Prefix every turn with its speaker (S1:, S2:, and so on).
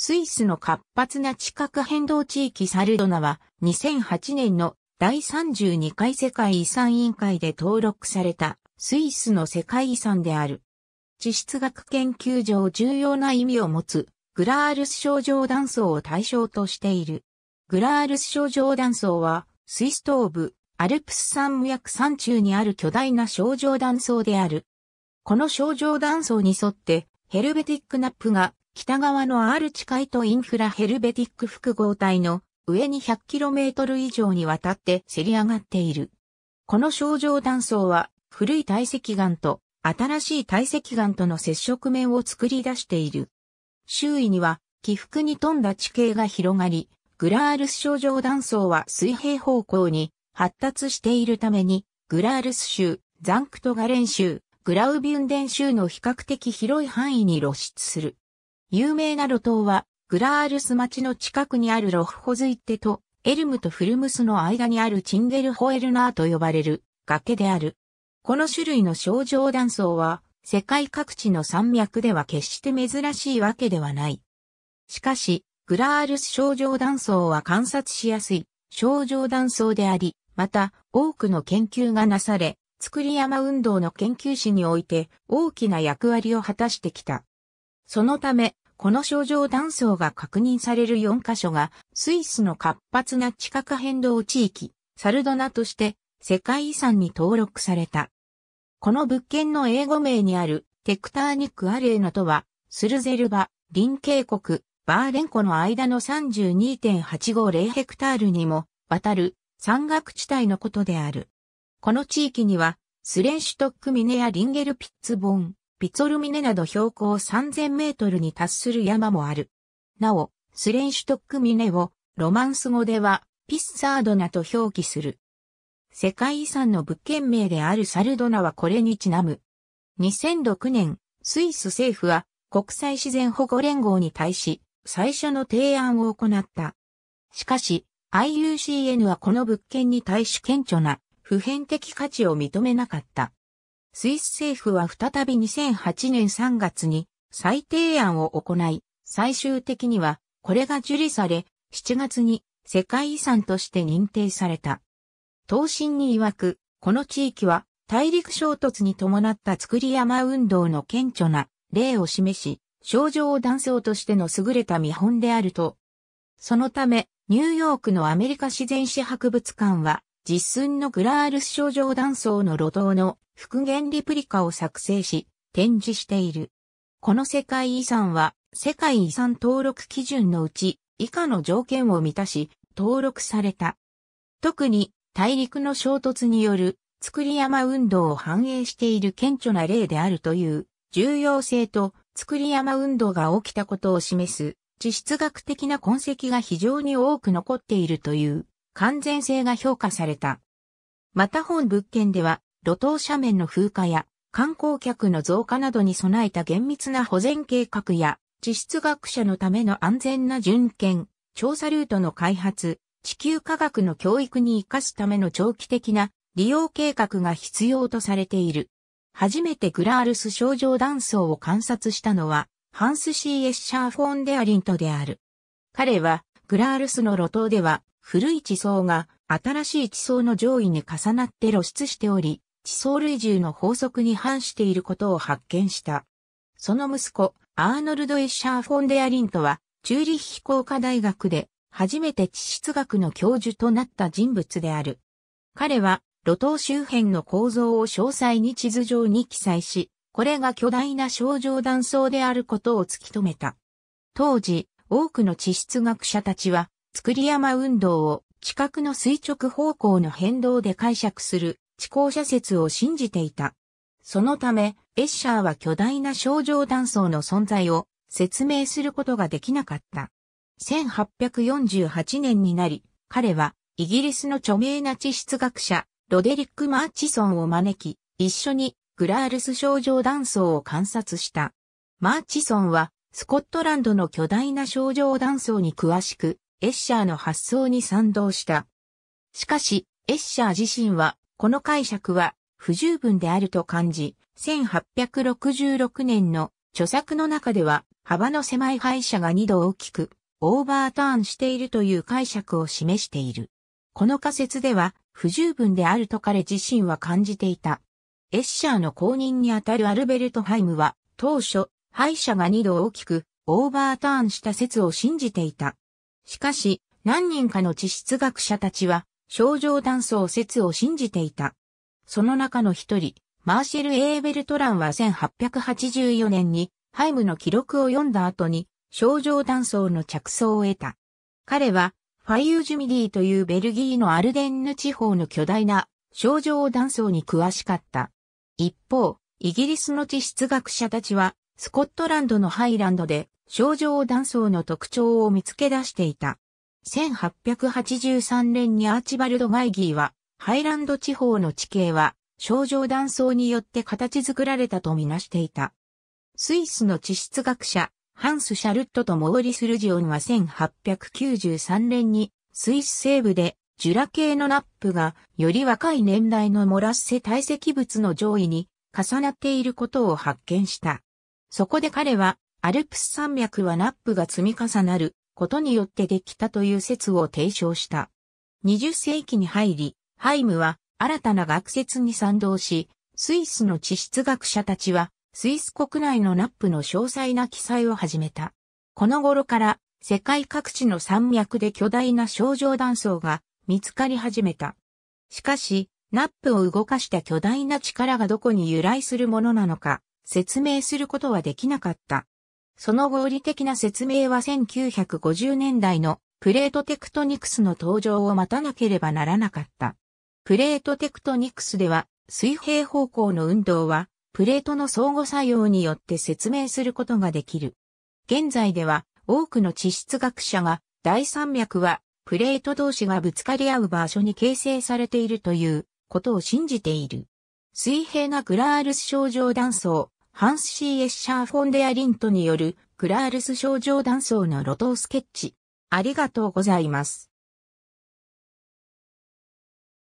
S1: スイスの活発な地殻変動地域サルドナは2008年の第32回世界遺産委員会で登録されたスイスの世界遺産である。地質学研究上重要な意味を持つグラールス症状断層を対象としている。グラールス症状断層はスイス東部アルプス山脈山中にある巨大な症状断層である。この症状断層に沿ってヘルベティックナップが北側のアール地海とインフラヘルベティック複合体の上に 100km 以上にわたってせり上がっている。この症状断層は古い堆積岩と新しい堆積岩との接触面を作り出している。周囲には起伏に富んだ地形が広がり、グラールス症状断層は水平方向に発達しているために、グラールス州、ザンクトガレン州、グラウビュンデン州の比較的広い範囲に露出する。有名な路頭は、グラールス町の近くにあるロフホズイッテと、エルムとフルムスの間にあるチンゲルホエルナーと呼ばれる崖である。この種類の症状断層は、世界各地の山脈では決して珍しいわけではない。しかし、グラールス症状断層は観察しやすい症状断層であり、また多くの研究がなされ、作り山運動の研究史において大きな役割を果たしてきた。そのため、この症状断層が確認される4箇所が、スイスの活発な地殻変動地域、サルドナとして世界遺産に登録された。この物件の英語名にあるテクターニックアレーノとは、スルゼルバ、リン渓谷、バーレンコの間の32.850ヘクタールにも渡る山岳地帯のことである。この地域には、スレンシュトックミネやリンゲルピッツボン、ピツォルミネなど標高3000メートルに達する山もある。なお、スレンシュトックミネをロマンス語ではピッサードナと表記する。世界遺産の物件名であるサルドナはこれにちなむ。2006年、スイス政府は国際自然保護連合に対し最初の提案を行った。しかし、IUCN はこの物件に対し顕著な普遍的価値を認めなかった。スイス政府は再び2008年3月に再提案を行い、最終的にはこれが受理され、7月に世界遺産として認定された。東進に曰く、この地域は大陸衝突に伴った作り山運動の顕著な例を示し、症状断層としての優れた見本であると。そのため、ニューヨークのアメリカ自然史博物館は、実寸のグラールス症状断層の路頭の復元レプリカを作成し、展示している。この世界遺産は、世界遺産登録基準のうち、以下の条件を満たし、登録された。特に、大陸の衝突による、作り山運動を反映している顕著な例であるという、重要性と、作り山運動が起きたことを示す、地質学的な痕跡が非常に多く残っているという、完全性が評価された。また本物件では、路頭斜面の風化や観光客の増加などに備えた厳密な保全計画や、地質学者のための安全な巡検、調査ルートの開発、地球科学の教育に活かすための長期的な利用計画が必要とされている。初めてグラールス症状断層を観察したのは、ハンス・シー・エッシャー・フォン・デアリントである。彼は、グラールスの路頭では、古い地層が新しい地層の上位に重なって露出しており、地層類獣の法則に反していることを発見した。その息子、アーノルド・エッシャー・フォンデアリントは、チューリッヒ工科大学で、初めて地質学の教授となった人物である。彼は、路頭周辺の構造を詳細に地図上に記載し、これが巨大な症状断層であることを突き止めた。当時、多くの地質学者たちは、作り山運動を地殻の垂直方向の変動で解釈する地高者説を信じていた。そのため、エッシャーは巨大な症状断層の存在を説明することができなかった。1848年になり、彼はイギリスの著名な地質学者、ロデリック・マーチソンを招き、一緒にグラールス症状断層を観察した。マーチソンは、スコットランドの巨大な症状断層に詳しく、エッシャーの発想に賛同した。しかし、エッシャー自身はこの解釈は不十分であると感じ、1866年の著作の中では幅の狭い敗者が2度大きくオーバーターンしているという解釈を示している。この仮説では不十分であると彼自身は感じていた。エッシャーの公認にあたるアルベルト・ハイムは当初敗者が2度大きくオーバーターンした説を信じていた。しかし何人かの地質学者たちは症状断層説を信じていた。その中の一人、マーシェル・エーベルトランは1884年にハイムの記録を読んだ後に、症状断層の着想を得た。彼は、ファイユージュミディというベルギーのアルデンヌ地方の巨大な症状断層に詳しかった。一方、イギリスの地質学者たちは、スコットランドのハイランドで、症状断層の特徴を見つけ出していた。1883年にアーチバルド・ガイギーは、ハイランド地方の地形は、症状断層によって形作られたとみなしていた。スイスの地質学者、ハンス・シャルットとモーリス・ルジオンは1893年に、スイス西部で、ジュラ系のナップが、より若い年代のモラッセ堆積物の上位に、重なっていることを発見した。そこで彼は、アルプス山脈はナップが積み重なることによってできたという説を提唱した。20世紀に入り、ハイムは新たな学説に賛同し、スイスの地質学者たちは、スイス国内のナップの詳細な記載を始めた。この頃から、世界各地の山脈で巨大な症状断層が見つかり始めた。しかし、ナップを動かした巨大な力がどこに由来するものなのか、説明することはできなかった。その合理的な説明は1950年代のプレートテクトニクスの登場を待たなければならなかった。プレートテクトニクスでは水平方向の運動はプレートの相互作用によって説明することができる。現在では多くの地質学者が大山脈はプレート同士がぶつかり合う場所に形成されているということを信じている。水平なグラールス症状断層、ハンス・シー・エッシャー・フォンデア・リントによる、クラールス症状断層の路頭スケッチ。ありがとうございます。